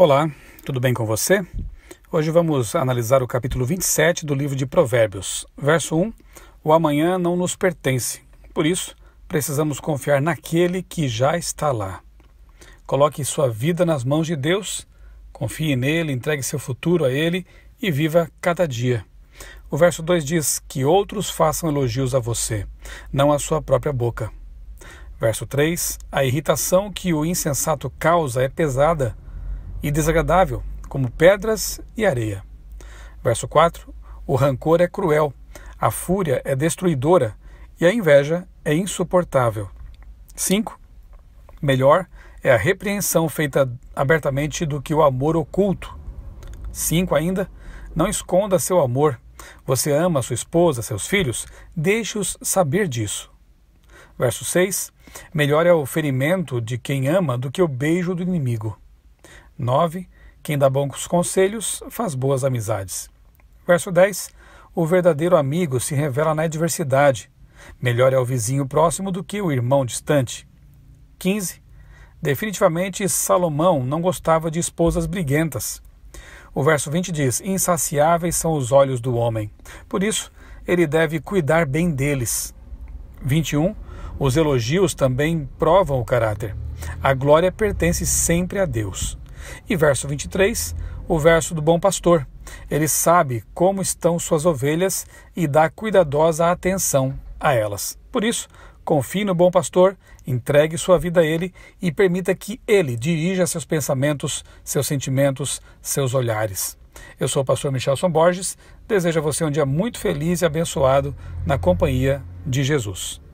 Olá, tudo bem com você? Hoje vamos analisar o capítulo 27 do livro de Provérbios, verso 1: O amanhã não nos pertence, por isso precisamos confiar naquele que já está lá. Coloque sua vida nas mãos de Deus, confie nele, entregue seu futuro a ele e viva cada dia. O verso 2 diz: Que outros façam elogios a você, não à sua própria boca. Verso 3: A irritação que o insensato causa é pesada e desagradável, como pedras e areia. Verso 4: O rancor é cruel, a fúria é destruidora e a inveja é insuportável. 5. Melhor é a repreensão feita abertamente do que o amor oculto. 5 ainda, não esconda seu amor. Você ama sua esposa, seus filhos, deixe-os saber disso. Verso 6: Melhor é o ferimento de quem ama do que o beijo do inimigo. 9. Quem dá bons conselhos faz boas amizades. Verso 10. O verdadeiro amigo se revela na adversidade. Melhor é o vizinho próximo do que o irmão distante. 15. Definitivamente Salomão não gostava de esposas briguentas. O verso 20 diz: Insaciáveis são os olhos do homem. Por isso, ele deve cuidar bem deles. 21. Os elogios também provam o caráter. A glória pertence sempre a Deus. E verso 23, o verso do bom pastor. Ele sabe como estão suas ovelhas e dá cuidadosa atenção a elas. Por isso, confie no bom pastor, entregue sua vida a ele e permita que ele dirija seus pensamentos, seus sentimentos, seus olhares. Eu sou o pastor Michelson Borges, desejo a você um dia muito feliz e abençoado na companhia de Jesus.